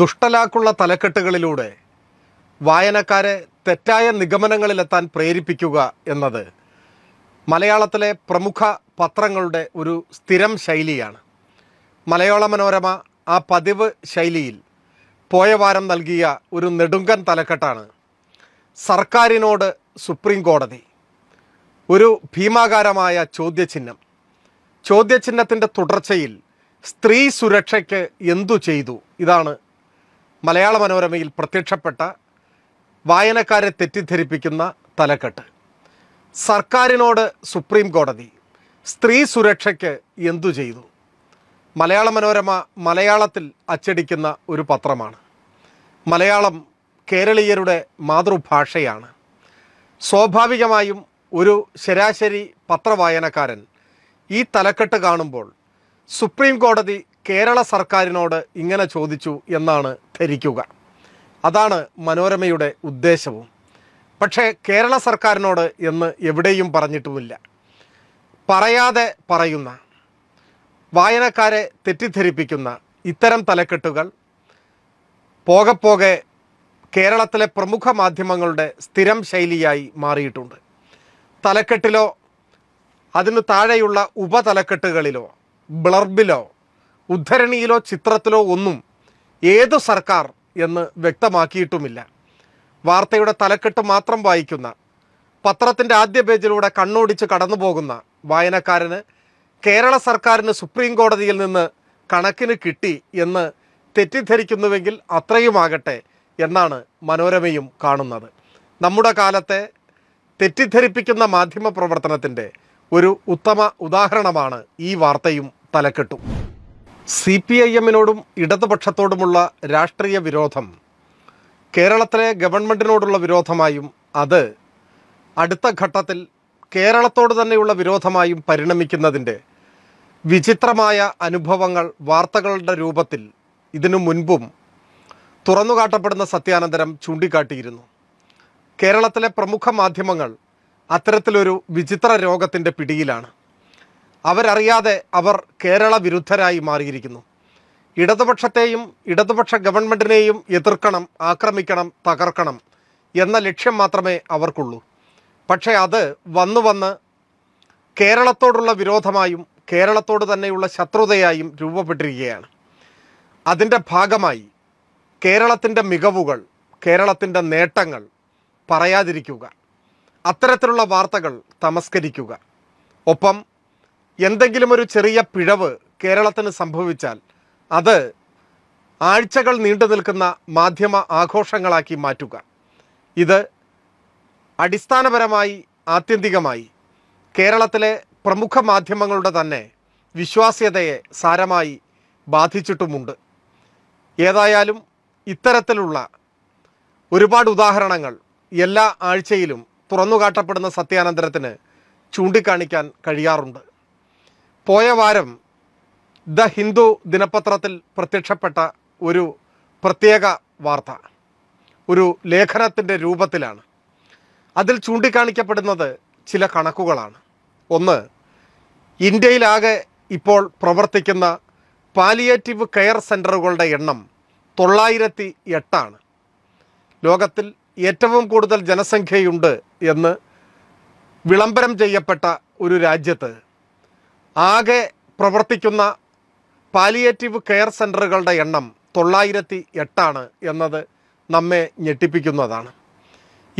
ദുഷ്ടലാക്കുള്ള തലക്കെട്ടുകളിലൂടെ വായനക്കാരെ തെറ്റായ നിഗമനങ്ങളിലെത്താൻ പ്രേരിപ്പിക്കുക എന്നത് മലയാളത്തിലെ പ്രമുഖ പത്രങ്ങളുടെ ഒരു സ്ഥിരം ശൈലിയാണ് മലയാള മനോരമ ആ പതിവ് ശൈലിയിൽ പോയ വാരം നൽകിയ ഒരു നെടുങ്കൻ തലക്കെട്ടാണ് സർക്കാരിനോട് സുപ്രീം കോടതി ഒരു ഭീമാകാരമായ ചോദ്യചിഹ്നം ചോദ്യചിഹ്നത്തിൻ്റെ തുടർച്ചയിൽ സ്ത്രീ സുരക്ഷയ്ക്ക് എന്തു ചെയ്തു ഇതാണ് മലയാള മനോരമയിൽ പ്രത്യക്ഷപ്പെട്ട വായനക്കാരെ തെറ്റിദ്ധരിപ്പിക്കുന്ന തലക്കെട്ട് സർക്കാരിനോട് സുപ്രീം കോടതി സ്ത്രീ സുരക്ഷയ്ക്ക് എന്തു ചെയ്തു മലയാള മനോരമ മലയാളത്തിൽ അച്ചടിക്കുന്ന ഒരു പത്രമാണ് മലയാളം കേരളീയരുടെ മാതൃഭാഷയാണ് സ്വാഭാവികമായും ഒരു ശരാശരി പത്രവായനക്കാരൻ ഈ തലക്കെട്ട് കാണുമ്പോൾ സുപ്രീം കോടതി കേരള സർക്കാരിനോട് ഇങ്ങനെ ചോദിച്ചു എന്നാണ് ധരിക്കുക അതാണ് മനോരമയുടെ ഉദ്ദേശവും പക്ഷേ കേരള സർക്കാരിനോട് എന്ന് എവിടെയും പറഞ്ഞിട്ടുമില്ല പറയാതെ പറയുന്ന വായനക്കാരെ തെറ്റിദ്ധരിപ്പിക്കുന്ന ഇത്തരം തലക്കെട്ടുകൾ പോകെ പോകെ കേരളത്തിലെ പ്രമുഖ മാധ്യമങ്ങളുടെ സ്ഥിരം ശൈലിയായി മാറിയിട്ടുണ്ട് തലക്കെട്ടിലോ അതിനു താഴെയുള്ള ഉപതലക്കെട്ടുകളിലോ ബ്ലർബിലോ ഉദ്ധരണിയിലോ ചിത്രത്തിലോ ഒന്നും ഏത് സർക്കാർ എന്ന് വ്യക്തമാക്കിയിട്ടുമില്ല വാർത്തയുടെ തലക്കെട്ട് മാത്രം വായിക്കുന്ന പത്രത്തിൻ്റെ ആദ്യ പേജിലൂടെ കണ്ണോടിച്ച് കടന്നു പോകുന്ന വായനക്കാരന് കേരള സർക്കാരിന് സുപ്രീം കോടതിയിൽ നിന്ന് കണക്കിന് കിട്ടി എന്ന് തെറ്റിദ്ധരിക്കുന്നുവെങ്കിൽ അത്രയുമാകട്ടെ എന്നാണ് മനോരമയും കാണുന്നത് നമ്മുടെ കാലത്തെ തെറ്റിദ്ധരിപ്പിക്കുന്ന മാധ്യമ പ്രവർത്തനത്തിൻ്റെ ഒരു ഉത്തമ ഉദാഹരണമാണ് ഈ വാർത്തയും തലക്കെട്ടും സി പി ഐ എമ്മിനോടും ഇടതുപക്ഷത്തോടുമുള്ള രാഷ്ട്രീയ വിരോധം കേരളത്തിലെ ഗവൺമെൻറ്റിനോടുള്ള വിരോധമായും അത് അടുത്ത ഘട്ടത്തിൽ കേരളത്തോട് തന്നെയുള്ള വിരോധമായും പരിണമിക്കുന്നതിൻ്റെ വിചിത്രമായ അനുഭവങ്ങൾ വാർത്തകളുടെ രൂപത്തിൽ ഇതിനു മുൻപും തുറന്നുകാട്ടപ്പെടുന്ന സത്യാനന്തരം ചൂണ്ടിക്കാട്ടിയിരുന്നു കേരളത്തിലെ പ്രമുഖ മാധ്യമങ്ങൾ അത്തരത്തിലൊരു വിചിത്ര രോഗത്തിൻ്റെ പിടിയിലാണ് അവരറിയാതെ അവർ കേരള വിരുദ്ധരായി മാറിയിരിക്കുന്നു ഇടതുപക്ഷത്തെയും ഇടതുപക്ഷ ഗവൺമെൻറ്റിനെയും എതിർക്കണം ആക്രമിക്കണം തകർക്കണം എന്ന ലക്ഷ്യം മാത്രമേ അവർക്കുള്ളൂ പക്ഷേ അത് വന്നു വന്ന് കേരളത്തോടുള്ള വിരോധമായും കേരളത്തോട് തന്നെയുള്ള ശത്രുതയായും രൂപപ്പെട്ടിരിക്കുകയാണ് അതിൻ്റെ ഭാഗമായി കേരളത്തിൻ്റെ മികവുകൾ കേരളത്തിൻ്റെ നേട്ടങ്ങൾ പറയാതിരിക്കുക അത്തരത്തിലുള്ള വാർത്തകൾ തമസ്കരിക്കുക ഒപ്പം എന്തെങ്കിലും ഒരു ചെറിയ പിഴവ് കേരളത്തിന് സംഭവിച്ചാൽ അത് ആഴ്ചകൾ നീണ്ടു നിൽക്കുന്ന മാധ്യമ ആഘോഷങ്ങളാക്കി മാറ്റുക ഇത് അടിസ്ഥാനപരമായി ആത്യന്തികമായി കേരളത്തിലെ പ്രമുഖ മാധ്യമങ്ങളുടെ തന്നെ വിശ്വാസ്യതയെ സാരമായി ബാധിച്ചിട്ടുമുണ്ട് ഏതായാലും ഇത്തരത്തിലുള്ള ഒരുപാട് ഉദാഹരണങ്ങൾ എല്ലാ ആഴ്ചയിലും തുറന്നുകാട്ടപ്പെടുന്ന സത്യാനന്തരത്തിന് ചൂണ്ടിക്കാണിക്കാൻ കഴിയാറുണ്ട് പോയ വാരം ദ ഹിന്ദു ദിനപത്രത്തിൽ പ്രത്യക്ഷപ്പെട്ട ഒരു പ്രത്യേക വാർത്ത ഒരു ലേഖനത്തിൻ്റെ രൂപത്തിലാണ് അതിൽ ചൂണ്ടിക്കാണിക്കപ്പെടുന്നത് ചില കണക്കുകളാണ് ഒന്ന് ഇന്ത്യയിലാകെ ഇപ്പോൾ പ്രവർത്തിക്കുന്ന പാലിയേറ്റീവ് കെയർ സെൻ്ററുകളുടെ എണ്ണം തൊള്ളായിരത്തി എട്ടാണ് ലോകത്തിൽ ഏറ്റവും കൂടുതൽ ജനസംഖ്യയുണ്ട് എന്ന് വിളംബരം ചെയ്യപ്പെട്ട ഒരു രാജ്യത്ത് ആകെ പ്രവർത്തിക്കുന്ന പാലിയേറ്റീവ് കെയർ സെൻ്ററുകളുടെ എണ്ണം തൊള്ളായിരത്തി എട്ടാണ് എന്നത് നമ്മെ ഞെട്ടിപ്പിക്കുന്നതാണ്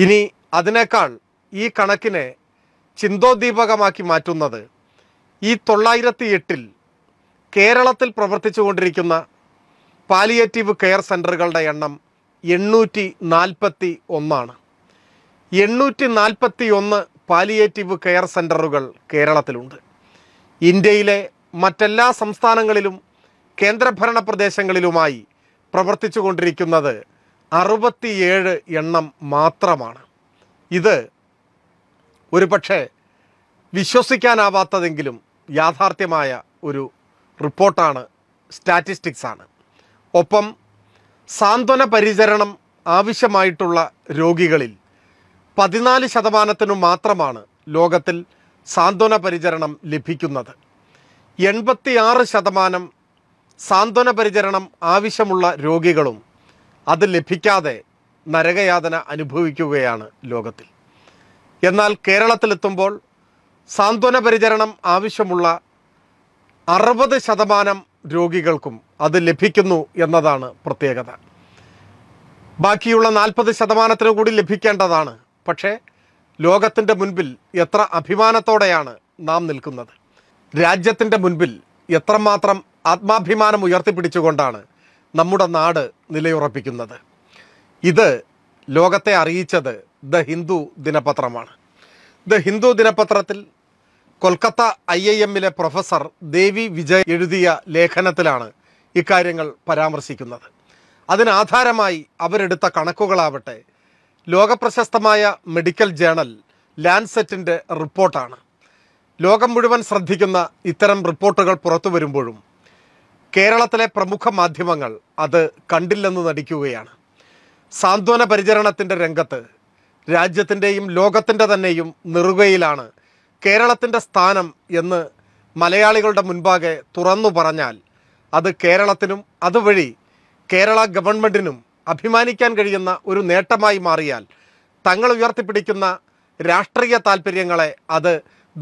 ഇനി അതിനേക്കാൾ ഈ കണക്കിനെ ചിന്തോദ്ദീപകമാക്കി മാറ്റുന്നത് ഈ തൊള്ളായിരത്തി എട്ടിൽ കേരളത്തിൽ പ്രവർത്തിച്ചുകൊണ്ടിരിക്കുന്ന പാലിയേറ്റീവ് കെയർ സെൻ്ററുകളുടെ എണ്ണം എണ്ണൂറ്റി നാൽപ്പത്തി ഒന്നാണ് എണ്ണൂറ്റി നാൽപ്പത്തി ഒന്ന് പാലിയേറ്റീവ് കെയർ സെൻ്ററുകൾ കേരളത്തിലുണ്ട് ഇന്ത്യയിലെ മറ്റെല്ലാ സംസ്ഥാനങ്ങളിലും കേന്ദ്രഭരണ പ്രദേശങ്ങളിലുമായി പ്രവർത്തിച്ചു കൊണ്ടിരിക്കുന്നത് അറുപത്തിയേഴ് എണ്ണം മാത്രമാണ് ഇത് ഒരു പക്ഷേ വിശ്വസിക്കാനാവാത്തതെങ്കിലും യാഥാർത്ഥ്യമായ ഒരു റിപ്പോർട്ടാണ് സ്റ്റാറ്റിസ്റ്റിക്സാണ് ഒപ്പം സാന്ത്വന പരിചരണം ആവശ്യമായിട്ടുള്ള രോഗികളിൽ പതിനാല് ശതമാനത്തിനു മാത്രമാണ് ലോകത്തിൽ സാന്ത്വന പരിചരണം ലഭിക്കുന്നത് എൺപത്തിയാറ് ശതമാനം സാന്ത്വന പരിചരണം ആവശ്യമുള്ള രോഗികളും അത് ലഭിക്കാതെ നരകയാതന അനുഭവിക്കുകയാണ് ലോകത്തിൽ എന്നാൽ കേരളത്തിലെത്തുമ്പോൾ സാന്ത്വന പരിചരണം ആവശ്യമുള്ള അറുപത് ശതമാനം രോഗികൾക്കും അത് ലഭിക്കുന്നു എന്നതാണ് പ്രത്യേകത ബാക്കിയുള്ള നാൽപ്പത് ശതമാനത്തിന് കൂടി ലഭിക്കേണ്ടതാണ് പക്ഷേ ലോകത്തിൻ്റെ മുൻപിൽ എത്ര അഭിമാനത്തോടെയാണ് നാം നിൽക്കുന്നത് രാജ്യത്തിൻ്റെ മുൻപിൽ എത്രമാത്രം ആത്മാഭിമാനം ഉയർത്തിപ്പിടിച്ചുകൊണ്ടാണ് നമ്മുടെ നാട് നിലയുറപ്പിക്കുന്നത് ഇത് ലോകത്തെ അറിയിച്ചത് ദ ഹിന്ദു ദിനപത്രമാണ് ദ ഹിന്ദു ദിനപത്രത്തിൽ കൊൽക്കത്ത ഐ ഐ എമ്മിലെ പ്രൊഫസർ ദേവി വിജയ് എഴുതിയ ലേഖനത്തിലാണ് ഇക്കാര്യങ്ങൾ പരാമർശിക്കുന്നത് അതിനാധാരമായി അവരെടുത്ത കണക്കുകളാവട്ടെ ലോകപ്രശസ്തമായ മെഡിക്കൽ ജേണൽ ലാൻസെറ്റിൻ്റെ റിപ്പോർട്ടാണ് ലോകം മുഴുവൻ ശ്രദ്ധിക്കുന്ന ഇത്തരം റിപ്പോർട്ടുകൾ പുറത്തു വരുമ്പോഴും കേരളത്തിലെ പ്രമുഖ മാധ്യമങ്ങൾ അത് കണ്ടില്ലെന്ന് നടിക്കുകയാണ് സാന്ത്വന പരിചരണത്തിൻ്റെ രംഗത്ത് രാജ്യത്തിൻ്റെയും ലോകത്തിൻ്റെ തന്നെയും നിറുകയിലാണ് കേരളത്തിൻ്റെ സ്ഥാനം എന്ന് മലയാളികളുടെ മുൻപാകെ തുറന്നു പറഞ്ഞാൽ അത് കേരളത്തിനും അതുവഴി കേരള ഗവൺമെൻറ്റിനും അഭിമാനിക്കാൻ കഴിയുന്ന ഒരു നേട്ടമായി മാറിയാൽ തങ്ങൾ ഉയർത്തിപ്പിടിക്കുന്ന രാഷ്ട്രീയ താല്പര്യങ്ങളെ അത്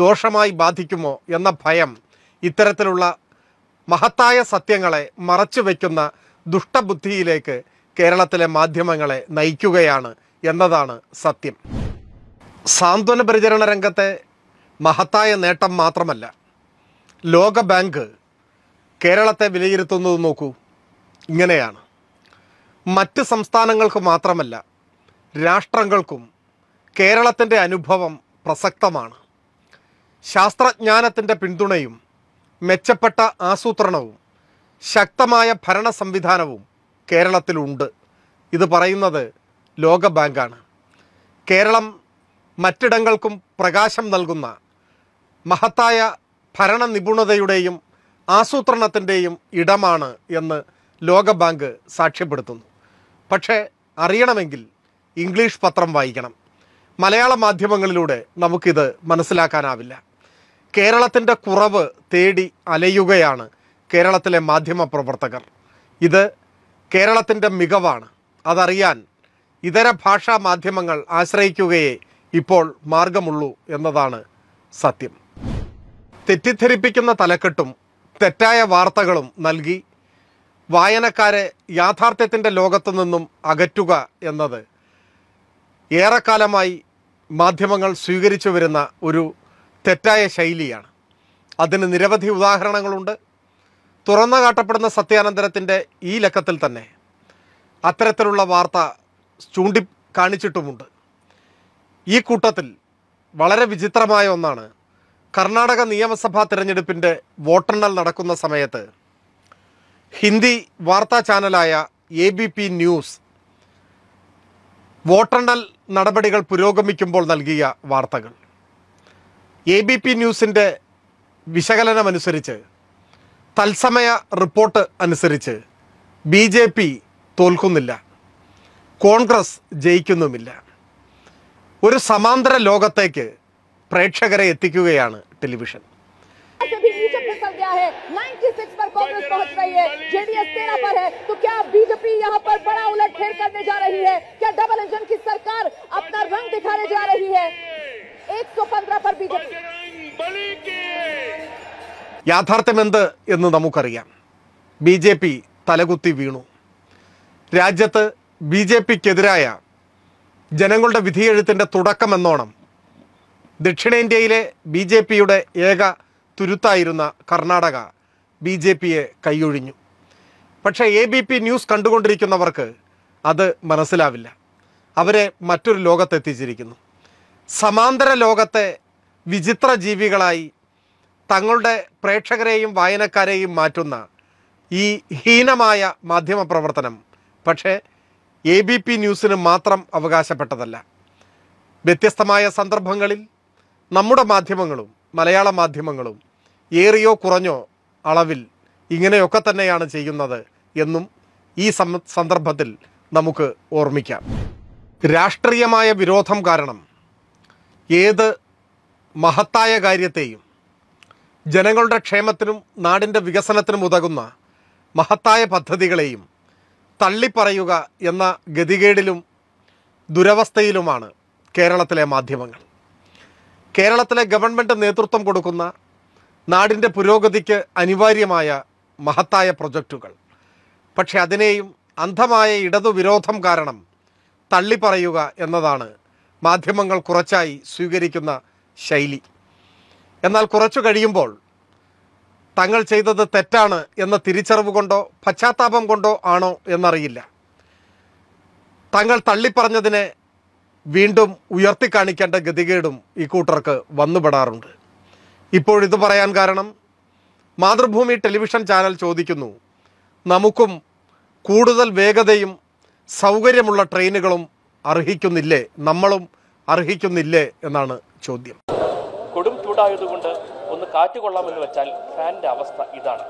ദോഷമായി ബാധിക്കുമോ എന്ന ഭയം ഇത്തരത്തിലുള്ള മഹത്തായ സത്യങ്ങളെ മറച്ചു വയ്ക്കുന്ന ദുഷ്ടബുദ്ധിയിലേക്ക് കേരളത്തിലെ മാധ്യമങ്ങളെ നയിക്കുകയാണ് എന്നതാണ് സത്യം സാന്ത്വന പരിചരണ രംഗത്തെ മഹത്തായ നേട്ടം മാത്രമല്ല ലോകബാങ്ക് കേരളത്തെ വിലയിരുത്തുന്നത് നോക്കൂ ഇങ്ങനെയാണ് മറ്റ് സംസ്ഥാനങ്ങൾക്ക് മാത്രമല്ല രാഷ്ട്രങ്ങൾക്കും കേരളത്തിൻ്റെ അനുഭവം പ്രസക്തമാണ് ശാസ്ത്രജ്ഞാനത്തിൻ്റെ പിന്തുണയും മെച്ചപ്പെട്ട ആസൂത്രണവും ശക്തമായ ഭരണ സംവിധാനവും കേരളത്തിലുണ്ട് ഇത് പറയുന്നത് ലോകബാങ്കാണ് കേരളം മറ്റിടങ്ങൾക്കും പ്രകാശം നൽകുന്ന മഹത്തായ ഭരണ നിപുണതയുടെയും ആസൂത്രണത്തിൻ്റെയും ഇടമാണ് എന്ന് ലോകബാങ്ക് സാക്ഷ്യപ്പെടുത്തുന്നു പക്ഷേ അറിയണമെങ്കിൽ ഇംഗ്ലീഷ് പത്രം വായിക്കണം മലയാള മാധ്യമങ്ങളിലൂടെ നമുക്കിത് മനസ്സിലാക്കാനാവില്ല കേരളത്തിൻ്റെ കുറവ് തേടി അലയുകയാണ് കേരളത്തിലെ മാധ്യമ പ്രവർത്തകർ ഇത് കേരളത്തിൻ്റെ മികവാണ് അതറിയാൻ ഇതര ഭാഷാ മാധ്യമങ്ങൾ ആശ്രയിക്കുകയേ ഇപ്പോൾ മാർഗമുള്ളൂ എന്നതാണ് സത്യം തെറ്റിദ്ധരിപ്പിക്കുന്ന തലക്കെട്ടും തെറ്റായ വാർത്തകളും നൽകി വായനക്കാരെ യാഥാർത്ഥ്യത്തിൻ്റെ ലോകത്തു നിന്നും അകറ്റുക എന്നത് ഏറെക്കാലമായി മാധ്യമങ്ങൾ സ്വീകരിച്ചു വരുന്ന ഒരു തെറ്റായ ശൈലിയാണ് അതിന് നിരവധി ഉദാഹരണങ്ങളുണ്ട് തുറന്നു കാട്ടപ്പെടുന്ന സത്യാനന്തരത്തിൻ്റെ ഈ ലക്കത്തിൽ തന്നെ അത്തരത്തിലുള്ള വാർത്ത ചൂണ്ടി കാണിച്ചിട്ടുമുണ്ട് ഈ കൂട്ടത്തിൽ വളരെ വിചിത്രമായ ഒന്നാണ് കർണാടക നിയമസഭാ തിരഞ്ഞെടുപ്പിൻ്റെ വോട്ടെണ്ണൽ നടക്കുന്ന സമയത്ത് ഹിന്ദി വാർത്താ ചാനലായ എ ബി പി ന്യൂസ് വോട്ടെണ്ണൽ നടപടികൾ പുരോഗമിക്കുമ്പോൾ നൽകിയ വാർത്തകൾ എ ബി പി ന്യൂസിൻ്റെ വിശകലനമനുസരിച്ച് തത്സമയ റിപ്പോർട്ട് അനുസരിച്ച് ബി ജെ പി തോൽക്കുന്നില്ല കോൺഗ്രസ് ജയിക്കുന്നുമില്ല ഒരു സമാന്തര ലോകത്തേക്ക് പ്രേക്ഷകരെ എത്തിക്കുകയാണ് ടെലിവിഷൻ ಆಹೇ 96 ಪರ ಕಾಂಗ್ರೆಸ್ ಹೋಗ್ತ ರಹಇಯೆ ಜಿಡಿಎಸ್ 13 ಪರ ಹ ತೋ ಕ್ಯಾ ಬಿಜೆಪಿ ಯಹಾ ಪರ ಪರಾ ಉलट ಛೇರ್ ಕರ್ತೆ ಜಾ ರಹಇಯೆ ಕ್ಯಾ ಡಬಲ್ ಎಂಜನ್ ಕಿ ಸರ್ಕಾರ ಅಪನ ರಂಗ್ ದಿಖಾರೇ ಜಾ ರಹಇಯೆ 115 ಪರ ಬಿಜೆಪಿ ಯಾಥರ್ತೆ ಮಂದ ಇನ್ನು ನಮಕರಿಯಾ ಬಿಜೆಪಿ ತಲಗುತಿ ವೀಣು ರಾಜ್ಯತ ಬಿಜೆಪಿ ಕೆದರಾಯ ಜನಗಳ್ದ ವಿಧೇಯತೆಂಟೆ ತುಡಕಮನ್ನೋಣಂ ದಕ್ಷಿಣೈಂಡ್ಯிலே ಬಿಜೆಪಿಯೊಡೆ ಏಗಾ തുരുത്തായിരുന്ന കർണാടക ബി ജെ പിയെ കൈയൊഴിഞ്ഞു പക്ഷേ എ ബി പി ന്യൂസ് കണ്ടുകൊണ്ടിരിക്കുന്നവർക്ക് അത് മനസ്സിലാവില്ല അവരെ മറ്റൊരു ലോകത്തെത്തിച്ചിരിക്കുന്നു സമാന്തര ലോകത്തെ വിചിത്ര ജീവികളായി തങ്ങളുടെ പ്രേക്ഷകരെയും വായനക്കാരെയും മാറ്റുന്ന ഈ ഹീനമായ മാധ്യമ പ്രവർത്തനം പക്ഷേ എ ബി പി ന്യൂസിന് മാത്രം അവകാശപ്പെട്ടതല്ല വ്യത്യസ്തമായ സന്ദർഭങ്ങളിൽ നമ്മുടെ മാധ്യമങ്ങളും മലയാള മാധ്യമങ്ങളും ഏറിയോ കുറഞ്ഞോ അളവിൽ ഇങ്ങനെയൊക്കെ തന്നെയാണ് ചെയ്യുന്നത് എന്നും ഈ സന്ദർഭത്തിൽ നമുക്ക് ഓർമ്മിക്കാം രാഷ്ട്രീയമായ വിരോധം കാരണം ഏത് മഹത്തായ കാര്യത്തെയും ജനങ്ങളുടെ ക്ഷേമത്തിനും നാടിൻ്റെ വികസനത്തിനും ഉതകുന്ന മഹത്തായ പദ്ധതികളെയും തള്ളിപ്പറയുക എന്ന ഗതികേടിലും ദുരവസ്ഥയിലുമാണ് കേരളത്തിലെ മാധ്യമങ്ങൾ കേരളത്തിലെ ഗവൺമെൻറ് നേതൃത്വം കൊടുക്കുന്ന നാടിൻ്റെ പുരോഗതിക്ക് അനിവാര്യമായ മഹത്തായ പ്രൊജക്റ്റുകൾ പക്ഷെ അതിനെയും അന്ധമായ ഇടതുവിരോധം കാരണം തള്ളിപ്പറയുക എന്നതാണ് മാധ്യമങ്ങൾ കുറച്ചായി സ്വീകരിക്കുന്ന ശൈലി എന്നാൽ കുറച്ചു കഴിയുമ്പോൾ തങ്ങൾ ചെയ്തത് തെറ്റാണ് എന്ന തിരിച്ചറിവ് കൊണ്ടോ പശ്ചാത്താപം കൊണ്ടോ ആണോ എന്നറിയില്ല തങ്ങൾ തള്ളിപ്പറഞ്ഞതിനെ വീണ്ടും ഉയർത്തിക്കാണിക്കേണ്ട ഗതികേടും ഈ കൂട്ടർക്ക് വന്നുപെടാറുണ്ട് ഇപ്പോഴിത് പറയാൻ കാരണം മാതൃഭൂമി ടെലിവിഷൻ ചാനൽ ചോദിക്കുന്നു നമുക്കും കൂടുതൽ വേഗതയും സൗകര്യമുള്ള ട്രെയിനുകളും അർഹിക്കുന്നില്ലേ നമ്മളും അർഹിക്കുന്നില്ലേ എന്നാണ് ചോദ്യം കൊടും ചൂടായതുകൊണ്ട് ഒന്ന് കാറ്റ് കൊള്ളാമെന്ന് വെച്ചാൽ ഫാനിന്റെ അവസ്ഥ ഇതാണ്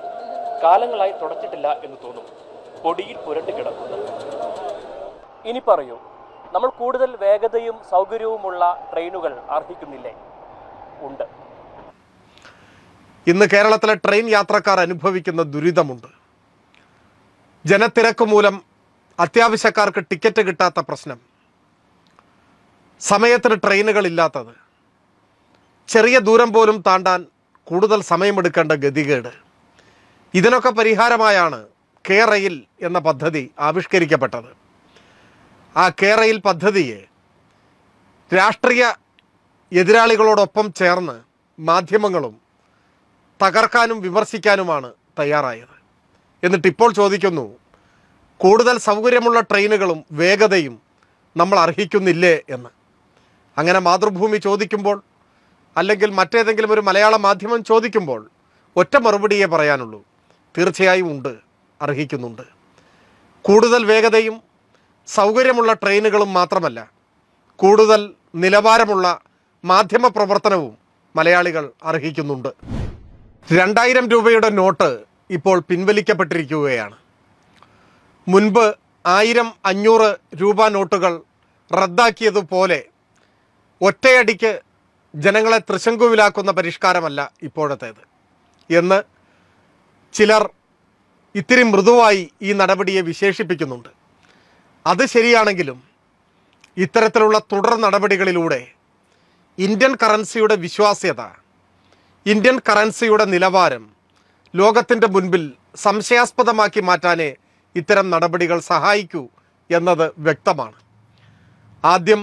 കാലങ്ങളായി തുടച്ചിട്ടില്ല എന്ന് തോന്നും പൊടിയിൽ പുരട്ടി കിടക്കുന്നു ഇനി പറയൂ നമ്മൾ കൂടുതൽ വേഗതയും സൗകര്യവുമുള്ള ട്രെയിനുകൾ അർഹിക്കുന്നില്ലേ ഉണ്ട് ഇന്ന് കേരളത്തിലെ ട്രെയിൻ യാത്രക്കാർ അനുഭവിക്കുന്ന ദുരിതമുണ്ട് ജനത്തിരക്ക് മൂലം അത്യാവശ്യക്കാർക്ക് ടിക്കറ്റ് കിട്ടാത്ത പ്രശ്നം സമയത്തിന് ട്രെയിനുകളില്ലാത്തത് ചെറിയ ദൂരം പോലും താണ്ടാൻ കൂടുതൽ സമയമെടുക്കേണ്ട ഗതികേട് ഇതിനൊക്കെ പരിഹാരമായാണ് കെ റെയിൽ എന്ന പദ്ധതി ആവിഷ്കരിക്കപ്പെട്ടത് ആ കേരയിൽ പദ്ധതിയെ രാഷ്ട്രീയ എതിരാളികളോടൊപ്പം ചേർന്ന് മാധ്യമങ്ങളും തകർക്കാനും വിമർശിക്കാനുമാണ് തയ്യാറായത് എന്നിട്ടിപ്പോൾ ചോദിക്കുന്നു കൂടുതൽ സൗകര്യമുള്ള ട്രെയിനുകളും വേഗതയും നമ്മൾ അർഹിക്കുന്നില്ലേ എന്ന് അങ്ങനെ മാതൃഭൂമി ചോദിക്കുമ്പോൾ അല്ലെങ്കിൽ മറ്റേതെങ്കിലും ഒരു മലയാള മാധ്യമം ചോദിക്കുമ്പോൾ ഒറ്റ മറുപടിയേ പറയാനുള്ളൂ തീർച്ചയായും ഉണ്ട് അർഹിക്കുന്നുണ്ട് കൂടുതൽ വേഗതയും സൗകര്യമുള്ള ട്രെയിനുകളും മാത്രമല്ല കൂടുതൽ നിലവാരമുള്ള മാധ്യമ പ്രവർത്തനവും മലയാളികൾ അർഹിക്കുന്നുണ്ട് രണ്ടായിരം രൂപയുടെ നോട്ട് ഇപ്പോൾ പിൻവലിക്കപ്പെട്ടിരിക്കുകയാണ് മുൻപ് ആയിരം അഞ്ഞൂറ് രൂപ നോട്ടുകൾ റദ്ദാക്കിയതുപോലെ ഒറ്റയടിക്ക് ജനങ്ങളെ തൃശങ്കുവിലാക്കുന്ന പരിഷ്കാരമല്ല ഇപ്പോഴത്തേത് എന്ന് ചിലർ ഇത്തിരി മൃദുവായി ഈ നടപടിയെ വിശേഷിപ്പിക്കുന്നുണ്ട് അത് ശരിയാണെങ്കിലും ഇത്തരത്തിലുള്ള തുടർ നടപടികളിലൂടെ ഇന്ത്യൻ കറൻസിയുടെ വിശ്വാസ്യത ഇന്ത്യൻ കറൻസിയുടെ നിലവാരം ലോകത്തിൻ്റെ മുൻപിൽ സംശയാസ്പദമാക്കി മാറ്റാനേ ഇത്തരം നടപടികൾ സഹായിക്കൂ എന്നത് വ്യക്തമാണ് ആദ്യം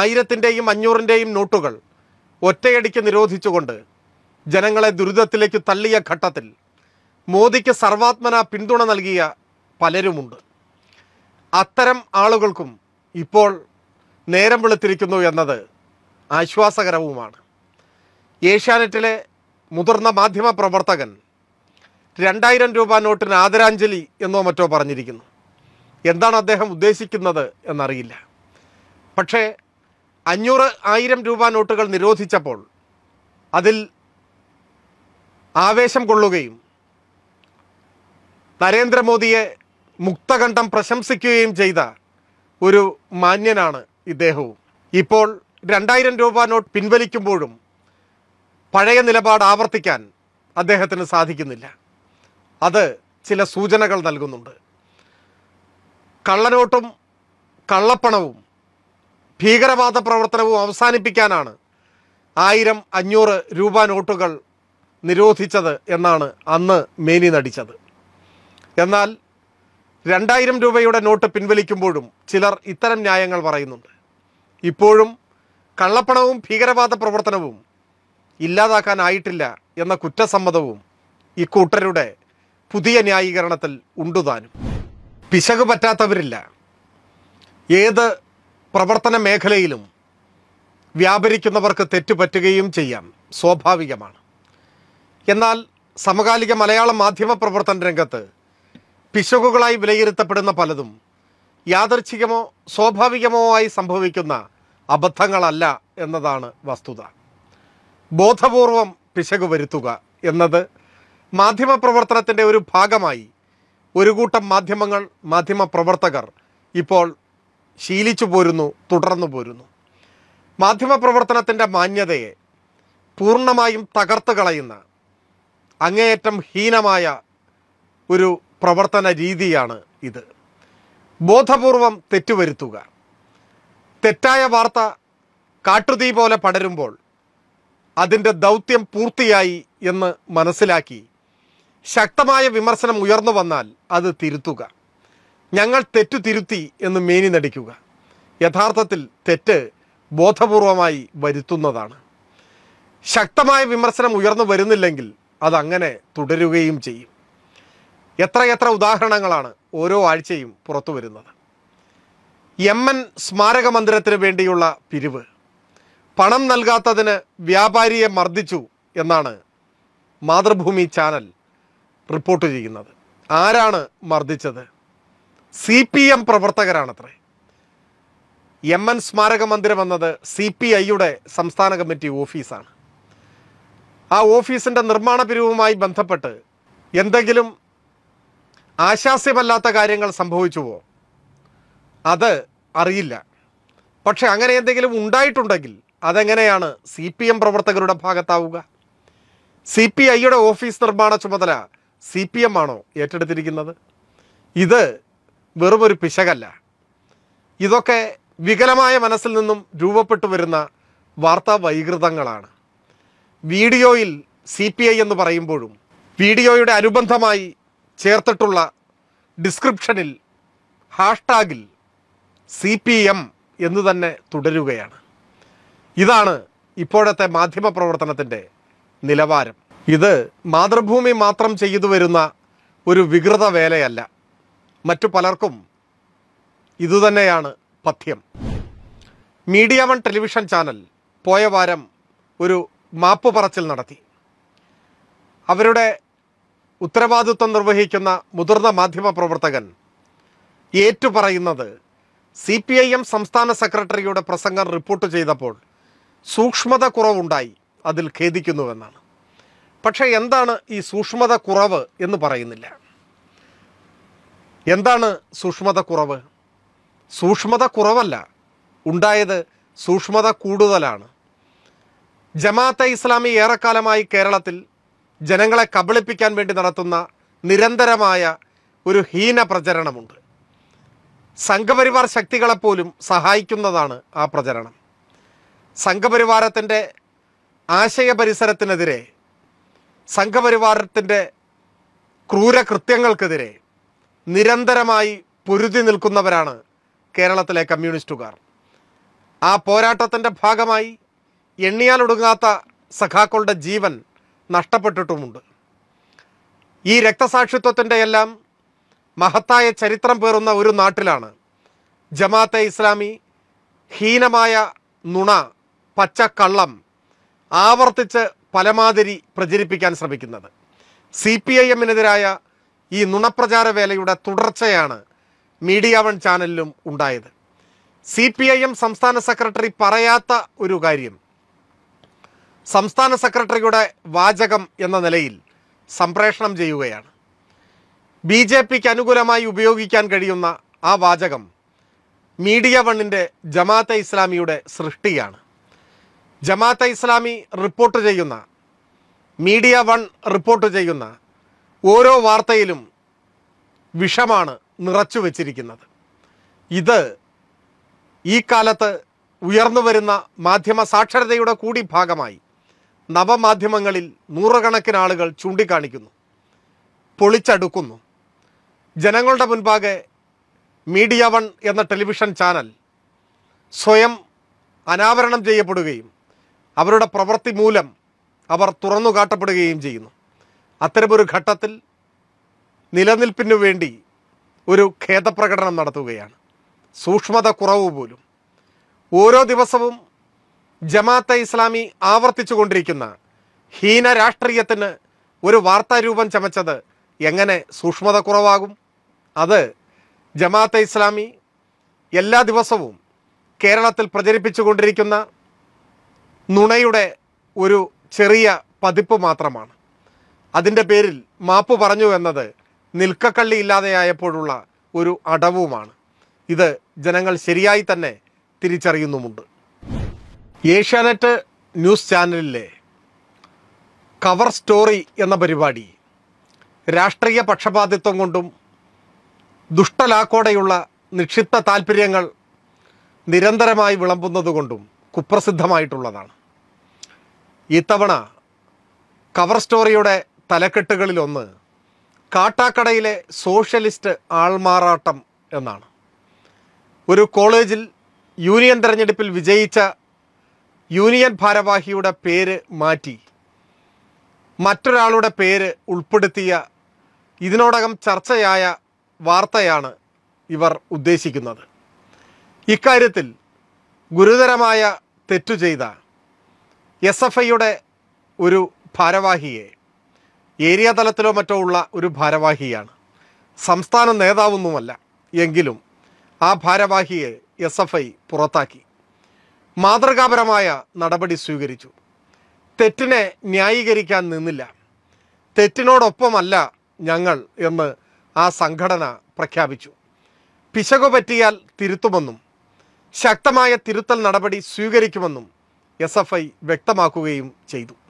ആയിരത്തിൻ്റെയും അഞ്ഞൂറിൻ്റെയും നോട്ടുകൾ ഒറ്റയടിക്ക് നിരോധിച്ചുകൊണ്ട് ജനങ്ങളെ ദുരിതത്തിലേക്ക് തള്ളിയ ഘട്ടത്തിൽ മോദിക്ക് സർവാത്മന പിന്തുണ നൽകിയ പലരുമുണ്ട് അത്തരം ആളുകൾക്കും ഇപ്പോൾ നേരം വെളുത്തിരിക്കുന്നു എന്നത് ആശ്വാസകരവുമാണ് ഏഷ്യാനെറ്റിലെ മുതിർന്ന മാധ്യമ പ്രവർത്തകൻ രണ്ടായിരം രൂപ നോട്ടിന് ആദരാഞ്ജലി എന്നോ മറ്റോ പറഞ്ഞിരിക്കുന്നു എന്താണ് അദ്ദേഹം ഉദ്ദേശിക്കുന്നത് എന്നറിയില്ല പക്ഷേ അഞ്ഞൂറ് ആയിരം രൂപ നോട്ടുകൾ നിരോധിച്ചപ്പോൾ അതിൽ ആവേശം കൊള്ളുകയും നരേന്ദ്രമോദിയെ മുക്തകണ്ഠം പ്രശംസിക്കുകയും ചെയ്ത ഒരു മാന്യനാണ് ഇദ്ദേഹവും ഇപ്പോൾ രണ്ടായിരം രൂപ നോട്ട് പിൻവലിക്കുമ്പോഴും പഴയ നിലപാട് ആവർത്തിക്കാൻ അദ്ദേഹത്തിന് സാധിക്കുന്നില്ല അത് ചില സൂചനകൾ നൽകുന്നുണ്ട് കള്ളനോട്ടും കള്ളപ്പണവും ഭീകരവാദ പ്രവർത്തനവും അവസാനിപ്പിക്കാനാണ് ആയിരം അഞ്ഞൂറ് രൂപ നോട്ടുകൾ നിരോധിച്ചത് എന്നാണ് അന്ന് മേനി നടിച്ചത് എന്നാൽ രണ്ടായിരം രൂപയുടെ നോട്ട് പിൻവലിക്കുമ്പോഴും ചിലർ ഇത്തരം ന്യായങ്ങൾ പറയുന്നുണ്ട് ഇപ്പോഴും കള്ളപ്പണവും ഭീകരവാദ പ്രവർത്തനവും ഇല്ലാതാക്കാനായിട്ടില്ല എന്ന കുറ്റസമ്മതവും ഇക്കൂട്ടരുടെ പുതിയ ന്യായീകരണത്തിൽ ഉണ്ടുതാനും പിശക് പറ്റാത്തവരില്ല ഏത് പ്രവർത്തന മേഖലയിലും വ്യാപരിക്കുന്നവർക്ക് തെറ്റുപറ്റുകയും ചെയ്യാം സ്വാഭാവികമാണ് എന്നാൽ സമകാലിക മലയാള മാധ്യമ പ്രവർത്തന രംഗത്ത് പിശകുകളായി വിലയിരുത്തപ്പെടുന്ന പലതും യാദർച്ഛികമോ സ്വാഭാവികമോ ആയി സംഭവിക്കുന്ന അബദ്ധങ്ങളല്ല എന്നതാണ് വസ്തുത ബോധപൂർവം പിശക് വരുത്തുക എന്നത് മാധ്യമപ്രവർത്തനത്തിൻ്റെ ഒരു ഭാഗമായി ഒരു കൂട്ടം മാധ്യമങ്ങൾ മാധ്യമപ്രവർത്തകർ ഇപ്പോൾ ശീലിച്ചു പോരുന്നു തുടർന്നു പോരുന്നു മാധ്യമപ്രവർത്തനത്തിൻ്റെ മാന്യതയെ പൂർണ്ണമായും തകർത്ത് കളയുന്ന അങ്ങേയറ്റം ഹീനമായ ഒരു പ്രവർത്തന രീതിയാണ് ഇത് ബോധപൂർവം തെറ്റുവരുത്തുക തെറ്റായ വാർത്ത കാട്ടുതീ പോലെ പടരുമ്പോൾ അതിൻ്റെ ദൗത്യം പൂർത്തിയായി എന്ന് മനസ്സിലാക്കി ശക്തമായ വിമർശനം ഉയർന്നു വന്നാൽ അത് തിരുത്തുക ഞങ്ങൾ തെറ്റു തിരുത്തി എന്ന് മേനി നടിക്കുക യഥാർത്ഥത്തിൽ തെറ്റ് ബോധപൂർവമായി വരുത്തുന്നതാണ് ശക്തമായ വിമർശനം ഉയർന്നു വരുന്നില്ലെങ്കിൽ അതങ്ങനെ തുടരുകയും ചെയ്യും എത്രയെത്ര ഉദാഹരണങ്ങളാണ് ഓരോ ആഴ്ചയും പുറത്തു വരുന്നത് എം എൻ സ്മാരക മന്ദിരത്തിന് വേണ്ടിയുള്ള പിരിവ് പണം നൽകാത്തതിന് വ്യാപാരിയെ മർദ്ദിച്ചു എന്നാണ് മാതൃഭൂമി ചാനൽ റിപ്പോർട്ട് ചെയ്യുന്നത് ആരാണ് മർദ്ദിച്ചത് സി പി എം പ്രവർത്തകരാണത്രേ എം എൻ സ്മാരക മന്ദിരം എന്നത് സി പി ഐയുടെ സംസ്ഥാന കമ്മിറ്റി ഓഫീസാണ് ആ ഓഫീസിൻ്റെ നിർമ്മാണ പിരിവുമായി ബന്ധപ്പെട്ട് എന്തെങ്കിലും ആശാസ്യമല്ലാത്ത കാര്യങ്ങൾ സംഭവിച്ചുവോ അത് അറിയില്ല പക്ഷെ അങ്ങനെ എന്തെങ്കിലും ഉണ്ടായിട്ടുണ്ടെങ്കിൽ അതെങ്ങനെയാണ് സി പി എം പ്രവർത്തകരുടെ ഭാഗത്താവുക സി പി ഐയുടെ ഓഫീസ് നിർമ്മാണ ചുമതല സി പി എം ആണോ ഏറ്റെടുത്തിരിക്കുന്നത് ഇത് വെറുമൊരു പിശകല്ല ഇതൊക്കെ വികലമായ മനസ്സിൽ നിന്നും രൂപപ്പെട്ടു വരുന്ന വാർത്താ വൈകൃതങ്ങളാണ് വീഡിയോയിൽ സി പി ഐ എന്ന് പറയുമ്പോഴും വീഡിയോയുടെ അനുബന്ധമായി ചേർത്തിട്ടുള്ള ഡിസ്ക്രിപ്ഷനിൽ ഹാഷ്ടാഗിൽ സി പി എം എന്ന് തന്നെ തുടരുകയാണ് ഇതാണ് ഇപ്പോഴത്തെ മാധ്യമ പ്രവർത്തനത്തിൻ്റെ നിലവാരം ഇത് മാതൃഭൂമി മാത്രം ചെയ്തു വരുന്ന ഒരു വികൃത വേലയല്ല മറ്റു പലർക്കും ഇതുതന്നെയാണ് പഥ്യം മീഡിയ വൺ ടെലിവിഷൻ ചാനൽ പോയ വാരം ഒരു മാപ്പ് പറച്ചിൽ നടത്തി അവരുടെ ഉത്തരവാദിത്വം നിർവഹിക്കുന്ന മുതിർന്ന പ്രവർത്തകൻ ഏറ്റുപറയുന്നത് സി പി ഐ എം സംസ്ഥാന സെക്രട്ടറിയുടെ പ്രസംഗം റിപ്പോർട്ട് ചെയ്തപ്പോൾ സൂക്ഷ്മത കുറവുണ്ടായി അതിൽ ഖേദിക്കുന്നുവെന്നാണ് പക്ഷേ എന്താണ് ഈ സൂക്ഷ്മത കുറവ് എന്ന് പറയുന്നില്ല എന്താണ് സൂക്ഷ്മത കുറവ് സൂക്ഷ്മത കുറവല്ല ഉണ്ടായത് സൂക്ഷ്മത കൂടുതലാണ് ജമാഅത്തെ ഇസ്ലാമി ഏറെക്കാലമായി കേരളത്തിൽ ജനങ്ങളെ കബളിപ്പിക്കാൻ വേണ്ടി നടത്തുന്ന നിരന്തരമായ ഒരു ഹീന പ്രചരണമുണ്ട് സംഘപരിവാർ ശക്തികളെപ്പോലും സഹായിക്കുന്നതാണ് ആ പ്രചരണം സംഘപരിവാരത്തിൻ്റെ ആശയ പരിസരത്തിനെതിരെ സംഘപരിവാരത്തിൻ്റെ ക്രൂരകൃത്യങ്ങൾക്കെതിരെ നിരന്തരമായി പൊരുതി നിൽക്കുന്നവരാണ് കേരളത്തിലെ കമ്മ്യൂണിസ്റ്റുകാർ ആ പോരാട്ടത്തിൻ്റെ ഭാഗമായി എണ്ണിയാലൊടുങ്ങാത്ത സഖാക്കളുടെ ജീവൻ നഷ്ടപ്പെട്ടിട്ടുമുണ്ട് ഈ രക്തസാക്ഷിത്വത്തിൻ്റെ എല്ലാം മഹത്തായ ചരിത്രം പേറുന്ന ഒരു നാട്ടിലാണ് ജമാഅത്തെ ഇസ്ലാമി ഹീനമായ നുണ പച്ചക്കള്ളം ആവർത്തിച്ച് പലമാതിരി പ്രചരിപ്പിക്കാൻ ശ്രമിക്കുന്നത് സി പി ഐ എമ്മിനെതിരായ ഈ നുണപ്രചാര വേലയുടെ തുടർച്ചയാണ് മീഡിയ വൺ ചാനലിലും ഉണ്ടായത് സി പി ഐ എം സംസ്ഥാന സെക്രട്ടറി പറയാത്ത ഒരു കാര്യം സംസ്ഥാന സെക്രട്ടറിയുടെ വാചകം എന്ന നിലയിൽ സംപ്രേഷണം ചെയ്യുകയാണ് ബി ജെ പിക്ക് അനുകൂലമായി ഉപയോഗിക്കാൻ കഴിയുന്ന ആ വാചകം മീഡിയ വണ്ണിൻ്റെ ജമാഅത്തെ ഇസ്ലാമിയുടെ സൃഷ്ടിയാണ് ജമാഅത്തെ ഇസ്ലാമി റിപ്പോർട്ട് ചെയ്യുന്ന മീഡിയ വൺ റിപ്പോർട്ട് ചെയ്യുന്ന ഓരോ വാർത്തയിലും വിഷമാണ് നിറച്ചു വച്ചിരിക്കുന്നത് ഇത് ഈ കാലത്ത് ഉയർന്നു വരുന്ന മാധ്യമ സാക്ഷരതയുടെ കൂടി ഭാഗമായി നവമാധ്യമങ്ങളിൽ നൂറുകണക്കിന് ആളുകൾ ചൂണ്ടിക്കാണിക്കുന്നു പൊളിച്ചടുക്കുന്നു ജനങ്ങളുടെ മുൻപാകെ മീഡിയ വൺ എന്ന ടെലിവിഷൻ ചാനൽ സ്വയം അനാവരണം ചെയ്യപ്പെടുകയും അവരുടെ പ്രവൃത്തി മൂലം അവർ തുറന്നു കാട്ടപ്പെടുകയും ചെയ്യുന്നു അത്തരമൊരു ഘട്ടത്തിൽ നിലനിൽപ്പിനു വേണ്ടി ഒരു ഖേദപ്രകടനം നടത്തുകയാണ് സൂക്ഷ്മത കുറവ് പോലും ഓരോ ദിവസവും ജമാഅത്തെ ഇസ്ലാമി ആവർത്തിച്ചുകൊണ്ടിരിക്കുന്ന ഹീന രാഷ്ട്രീയത്തിന് ഒരു വാർത്താരൂപം ചമച്ചത് എങ്ങനെ സൂക്ഷ്മത കുറവാകും അത് ജമാഅത്തെ ഇസ്ലാമി എല്ലാ ദിവസവും കേരളത്തിൽ പ്രചരിപ്പിച്ചുകൊണ്ടിരിക്കുന്ന നുണയുടെ ഒരു ചെറിയ പതിപ്പ് മാത്രമാണ് അതിൻ്റെ പേരിൽ മാപ്പ് പറഞ്ഞു എന്നത് നിൽക്കക്കള്ളി ഇല്ലാതെയായപ്പോഴുള്ള ഒരു അടവുമാണ് ഇത് ജനങ്ങൾ ശരിയായി തന്നെ തിരിച്ചറിയുന്നുമുണ്ട് ഏഷ്യാനെറ്റ് ന്യൂസ് ചാനലിലെ കവർ സ്റ്റോറി എന്ന പരിപാടി രാഷ്ട്രീയ പക്ഷപാതിത്വം കൊണ്ടും ദുഷ്ടലാക്കോടെയുള്ള നിക്ഷിപ്ത താല്പര്യങ്ങൾ നിരന്തരമായി വിളമ്പുന്നതുകൊണ്ടും കുപ്രസിദ്ധമായിട്ടുള്ളതാണ് ഇത്തവണ കവർ സ്റ്റോറിയുടെ തലക്കെട്ടുകളിലൊന്ന് കാട്ടാക്കടയിലെ സോഷ്യലിസ്റ്റ് ആൾമാറാട്ടം എന്നാണ് ഒരു കോളേജിൽ യൂണിയൻ തെരഞ്ഞെടുപ്പിൽ വിജയിച്ച യൂണിയൻ ഭാരവാഹിയുടെ പേര് മാറ്റി മറ്റൊരാളുടെ പേര് ഉൾപ്പെടുത്തിയ ഇതിനോടകം ചർച്ചയായ വാർത്തയാണ് ഇവർ ഉദ്ദേശിക്കുന്നത് ഇക്കാര്യത്തിൽ ഗുരുതരമായ തെറ്റു ചെയ്ത എസ് എഫ് ഐയുടെ ഒരു ഭാരവാഹിയെ ഏരിയ തലത്തിലോ മറ്റോ ഉള്ള ഒരു ഭാരവാഹിയാണ് സംസ്ഥാന നേതാവൊന്നുമല്ല എങ്കിലും ആ ഭാരവാഹിയെ എസ് എഫ് ഐ പുറത്താക്കി മാതൃകാപരമായ നടപടി സ്വീകരിച്ചു തെറ്റിനെ ന്യായീകരിക്കാൻ നിന്നില്ല തെറ്റിനോടൊപ്പമല്ല ഞങ്ങൾ എന്ന് ആ സംഘടന പ്രഖ്യാപിച്ചു പിശകു പറ്റിയാൽ തിരുത്തുമെന്നും ശക്തമായ തിരുത്തൽ നടപടി സ്വീകരിക്കുമെന്നും എസ് വ്യക്തമാക്കുകയും ചെയ്തു